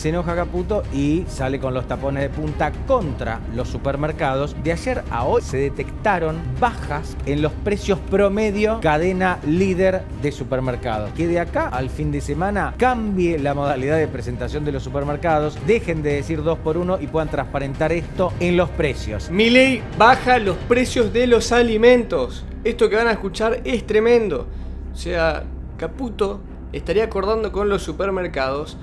Se enoja Caputo y sale con los tapones de punta contra los supermercados. De ayer a hoy se detectaron bajas en los precios promedio cadena líder de supermercados. Que de acá al fin de semana cambie la modalidad de presentación de los supermercados, dejen de decir dos por uno y puedan transparentar esto en los precios. ¡Mi ley baja los precios de los alimentos. Esto que van a escuchar es tremendo. O sea, Caputo estaría acordando con los supermercados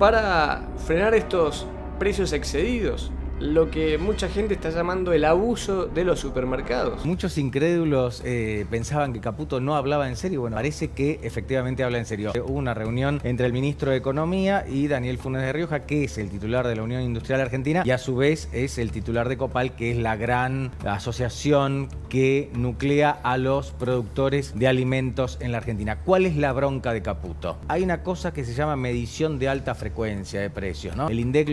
para frenar estos precios excedidos lo que mucha gente está llamando el abuso de los supermercados. Muchos incrédulos eh, pensaban que Caputo no hablaba en serio. Bueno, parece que efectivamente habla en serio. Hubo una reunión entre el ministro de Economía y Daniel Funes de Rioja, que es el titular de la Unión Industrial Argentina, y a su vez es el titular de Copal, que es la gran asociación que nuclea a los productores de alimentos en la Argentina. ¿Cuál es la bronca de Caputo? Hay una cosa que se llama medición de alta frecuencia de precios, ¿no? El INDEC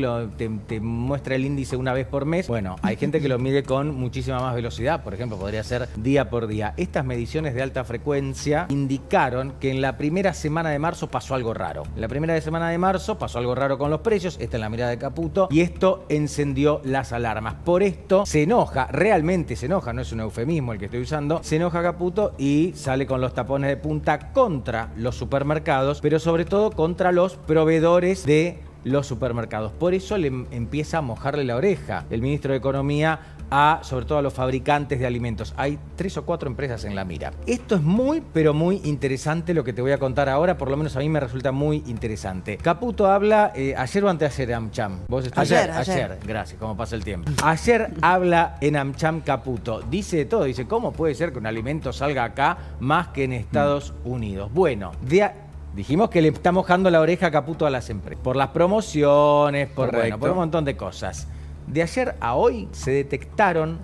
te muestra el índice una vez por mes. Bueno, hay gente que lo mide con muchísima más velocidad, por ejemplo, podría ser día por día. Estas mediciones de alta frecuencia indicaron que en la primera semana de marzo pasó algo raro. En la primera semana de marzo pasó algo raro con los precios, esta en la mirada de Caputo, y esto encendió las alarmas. Por esto se enoja, realmente se enoja, no es un eufemismo el que estoy usando, se enoja Caputo y sale con los tapones de punta contra los supermercados, pero sobre todo contra los proveedores de los supermercados. Por eso le em, empieza a mojarle la oreja el ministro de Economía a, sobre todo a los fabricantes de alimentos. Hay tres o cuatro empresas en la mira. Esto es muy, pero muy interesante lo que te voy a contar ahora, por lo menos a mí me resulta muy interesante. Caputo habla eh, ayer o anteayer, Amcham. ¿Vos ayer, ayer, ayer, gracias, como pasa el tiempo. Ayer habla en Amcham Caputo. Dice todo, dice, ¿cómo puede ser que un alimento salga acá más que en Estados Unidos? Bueno, de Dijimos que le está mojando la oreja a Caputo a las empresas. Por las promociones, por, bueno, por un montón de cosas. De ayer a hoy se detectaron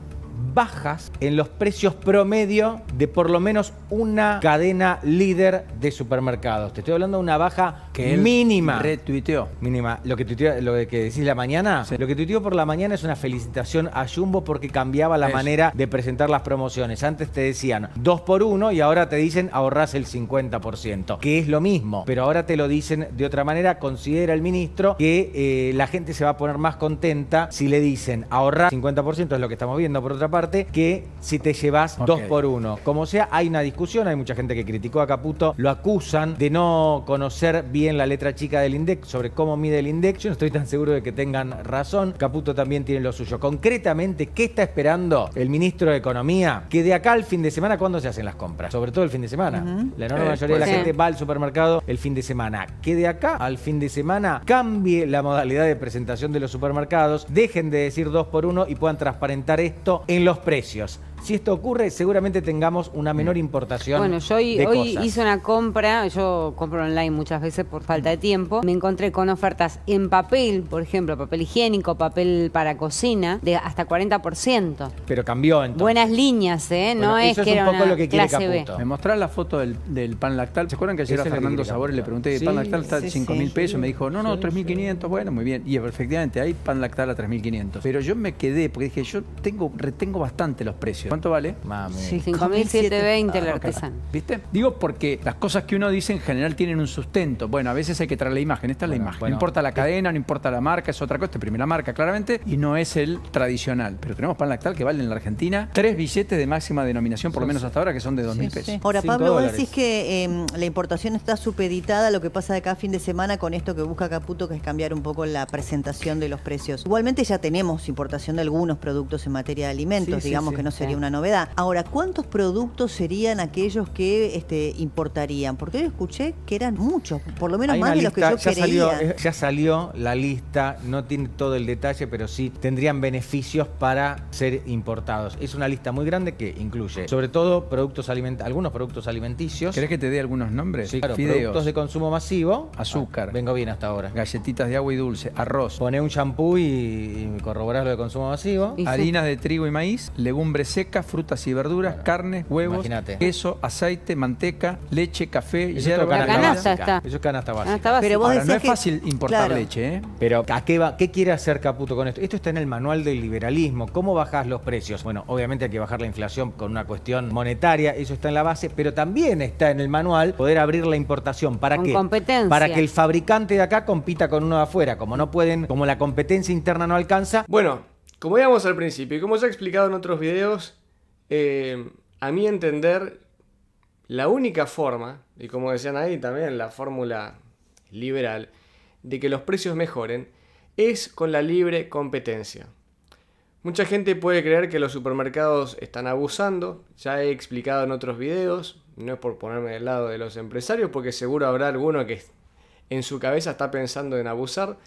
bajas en los precios promedio de por lo menos una cadena líder de supermercados. Te estoy hablando de una baja que mínima. Retuiteó. Mínima. Lo que tuiteó, lo que decís la mañana, lo que tuiteó por la mañana es una felicitación a Jumbo porque cambiaba la manera de presentar las promociones. Antes te decían dos por uno y ahora te dicen ahorras el 50%, que es lo mismo, pero ahora te lo dicen de otra manera. Considera el ministro que eh, la gente se va a poner más contenta si le dicen ahorrar 50%, es lo que estamos viendo por parte que si te llevas dos por uno. Como sea, hay una discusión, hay mucha gente que criticó a Caputo, lo acusan de no conocer bien la letra chica del INDEC sobre cómo mide el INDEC. Yo no estoy tan seguro de que tengan razón. Caputo también tiene lo suyo. Concretamente, ¿qué está esperando el ministro de Economía? Que de acá al fin de semana, ¿cuándo se hacen las compras? Sobre todo el fin de semana. La enorme eh, mayoría de la gente va al supermercado el fin de semana. Que de acá al fin de semana cambie la modalidad de presentación de los supermercados, dejen de decir dos por uno y puedan transparentar esto en los precios. Si esto ocurre, seguramente tengamos una menor importación. Bueno, yo hoy, hice una compra, yo compro online muchas veces por falta de tiempo. Me encontré con ofertas en papel, por ejemplo, papel higiénico, papel para cocina, de hasta 40%. Pero cambió entonces. Buenas líneas, ¿eh? no eso es que es un poco lo que quiere Caputo. Me mostrás la foto del, pan lactal. ¿Se acuerdan que ayer a Fernando Sabor? le pregunté, pan lactal está sí, 5 mil pesos? Me dijo, no, no, 3.500. Bueno, muy bien. Y efectivamente, hay pan lactal a 3.500. Pero yo me quedé porque dije, yo tengo retengo bastante los precios. ¿Cuánto vale? Mami. 5.720 el ah, artesano. ¿Viste? Digo porque las cosas que uno dice en general tienen un sustento. Bueno, a veces hay que traer la imagen. Esta es la imagen. no importa la cadena, no importa la marca, es otra cosa. es primera marca, claramente, y no es el tradicional. Pero tenemos pan lactal que vale en la Argentina tres billetes de máxima denominación, por lo menos hasta ahora, que son de 2.000 pesos. Ahora, Pablo, vos decís que em, la importación está supeditada a lo que pasa de cada fin de semana con esto que busca Caputo, que es cambiar un poco la presentación de los precios. Igualmente ya tenemos importación de algunos productos en materia de alimentos, digamos que no sería una una novedad. Ahora, ¿cuántos productos serían aquellos que este, importarían? Porque yo escuché que eran muchos, por lo menos más de los que yo ya Salió, eh, ya salió la lista, no tiene todo el detalle, pero sí tendrían beneficios para ser importados. Es una lista muy grande que incluye, sobre todo, productos algunos productos alimenticios. ¿Querés que te dé algunos nombres? Sí, claro, productos de consumo masivo. Azúcar. Ah, vengo bien hasta ahora. Galletitas de agua y dulce. Arroz. Pone un champú y, y corroborás lo de consumo masivo. Harinas de trigo y maíz. Legumbres secas frutas y verduras, carne, carnes, huevos, queso, aceite, manteca, leche, café, y Canasta, está. Eso es canasta básica. Ahora, no es fácil importar leche, ¿eh? Pero qué, va, qué quiere hacer Caputo con esto? Esto está en el manual del liberalismo. ¿Cómo bajás los precios? Bueno, obviamente hay que bajar la inflación con una cuestión monetaria, eso está en la base, pero también está en el manual poder abrir la importación. ¿Para con qué? Competencia. Para que el fabricante de acá compita con uno de afuera. Como no pueden, como la competencia interna no alcanza. Bueno, como íbamos al principio y como ya he explicado en otros videos, eh, a mi entender, la única forma, y como decían ahí también, la fórmula liberal, de que los precios mejoren, es con la libre competencia. Mucha gente puede creer que los supermercados están abusando, ya he explicado en otros videos, no es por ponerme del lado de los empresarios, porque seguro habrá alguno que en su cabeza está pensando en abusar,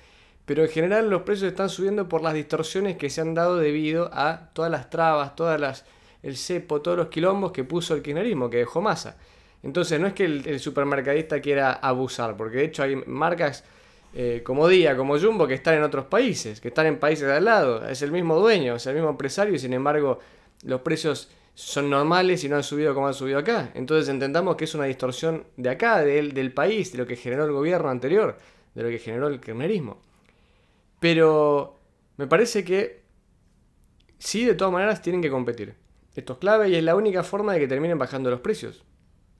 pero en general los precios están subiendo por las distorsiones que se han dado debido a todas las trabas, todas las el cepo, todos los quilombos que puso el kirchnerismo, que dejó masa. Entonces no es que el, supermercadista quiera abusar, porque de hecho hay marcas eh, como Día, como Jumbo, que están en otros países, que están en países de al lado, es el mismo dueño, es el mismo empresario y sin embargo los precios son normales y no han subido como han subido acá. Entonces entendamos que es una distorsión de acá, del, del país, de lo que generó el gobierno anterior, de lo que generó el kirchnerismo. Pero me parece que sí, de todas maneras, tienen que competir. Esto es clave y es la única forma de que terminen bajando los precios.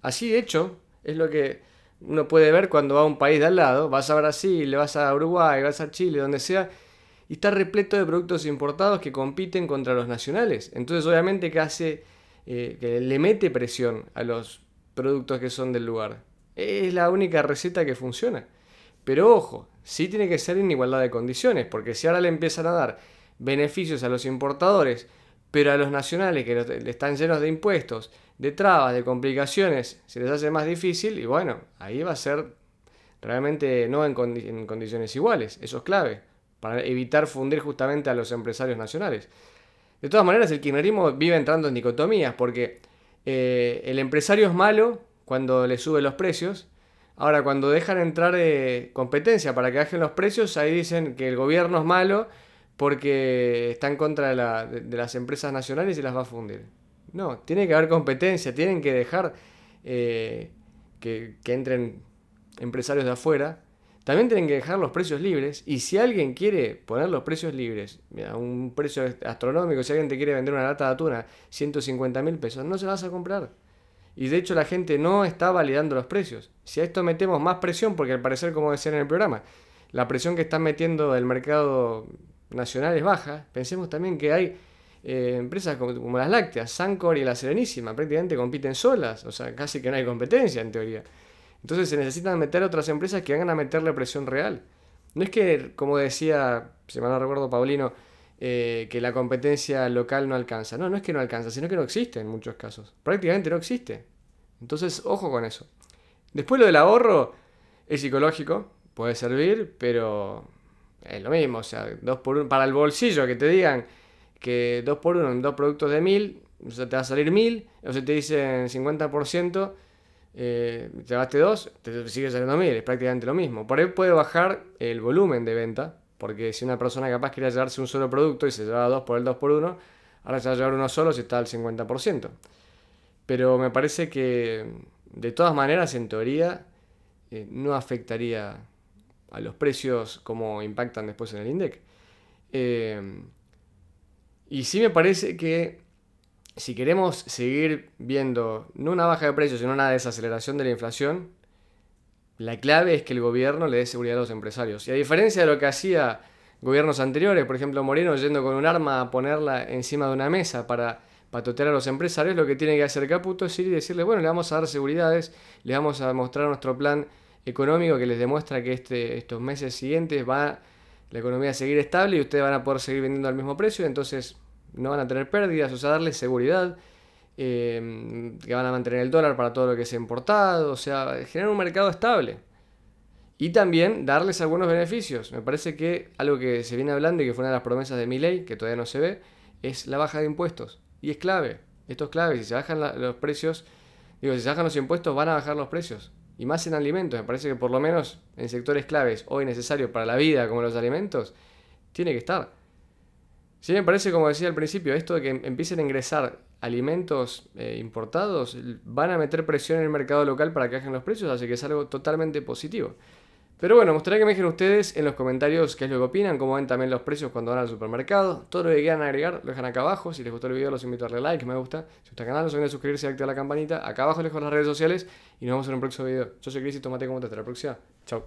Así, de hecho, es lo que uno puede ver cuando va a un país de al lado. Vas a Brasil, vas a Uruguay, vas a Chile, donde sea, y está repleto de productos importados que compiten contra los nacionales. Entonces, obviamente, que hace eh, que le mete presión a los productos que son del lugar. Es la única receta que funciona. Pero ojo, sí tiene que ser en igualdad de condiciones, porque si ahora le empiezan a dar beneficios a los importadores pero a los nacionales que están llenos de impuestos, de trabas, de complicaciones, se les hace más difícil y bueno, ahí va a ser realmente no en, condiciones iguales, eso es clave, para evitar fundir justamente a los empresarios nacionales. De todas maneras, el kirchnerismo vive entrando en dicotomías, porque eh, el empresario es malo cuando le sube los precios, ahora cuando dejan entrar eh, competencia para que bajen los precios, ahí dicen que el gobierno es malo porque está en contra de, las empresas nacionales y las va a fundir. No, tiene que haber competencia, tienen que dejar eh, que, entren empresarios de afuera. También tienen que dejar los precios libres y si alguien quiere poner los precios libres a un precio astronómico, si alguien te quiere vender una lata de atuna 150 mil pesos, no se vas a comprar. Y de hecho la gente no está validando los precios. Si a esto metemos más presión, porque al parecer, como decían en el programa, la presión que está metiendo el mercado nacionales bajas, Pensemos también que hay eh, empresas como, las lácteas, Sancor y la Serenísima, prácticamente compiten solas, o sea, casi que no hay competencia en teoría. Entonces se necesitan meter otras empresas que hagan a meterle presión real. No es que, como decía, si mal no recuerdo, Paulino, eh, que la competencia local no alcanza. No, no es que no alcanza, sino que no existe en muchos casos. Prácticamente no existe. Entonces, ojo con eso. Después lo del ahorro es psicológico, puede servir, pero es lo mismo, o sea, dos por uno, para el bolsillo que te digan que 2 por 1 en dos productos de 1000, o sea, te va a salir 1000, o se te dicen 50%, eh, te gaste dos te sigue saliendo 1000, es prácticamente lo mismo. Por ahí puede bajar el volumen de venta, porque si una persona capaz quería llevarse un solo producto y se llevaba dos por el 2 por 1, ahora se va a llevar uno solo si está al 50%. Pero me parece que de todas maneras, en teoría, eh, no afectaría a los precios, como impactan después en el INDEC. Eh, y sí me parece que si queremos seguir viendo no una baja de precios, sino una desaceleración de la inflación, la clave es que el gobierno le dé seguridad a los empresarios. Y a diferencia de lo que hacía gobiernos anteriores, por ejemplo Moreno yendo con un arma a ponerla encima de una mesa para patotear a los empresarios, lo que tiene que hacer Caputo es ir y decirle, bueno, le vamos a dar seguridades, le vamos a mostrar nuestro plan económico que les demuestra que este, estos meses siguientes va la economía a seguir estable y ustedes van a poder seguir vendiendo al mismo precio, entonces no van a tener pérdidas, o sea, darles seguridad, eh, que van a mantener el dólar para todo lo que es importado, o sea, generar un mercado estable. Y también darles algunos beneficios. Me parece que algo que se viene hablando y que fue una de las promesas de mi ley, que todavía no se ve, es la baja de impuestos. Y es clave, esto es clave, si se bajan los precios, digo, si se bajan los impuestos van a bajar los precios y más en alimentos, me parece que por lo menos en sectores claves hoy necesarios para la vida como los alimentos, tiene que estar. Si me parece, como decía al principio, esto de que empiecen a ingresar alimentos eh, importados, van a meter presión en el mercado local para que bajen los precios, así que es algo totalmente positivo. Pero bueno, me gustaría que me dejen ustedes en los comentarios qué es lo que opinan, cómo ven también los precios cuando van al supermercado. Todo lo que quieran agregar lo dejan acá abajo. Si les gustó el video los invito a darle like, me gusta. Si gusta el canal, no se olviden suscribirse y activar la campanita. Acá abajo les dejo las redes sociales y nos vemos en un próximo video. Yo soy Cris y tomate como te hasta la próxima. Chao.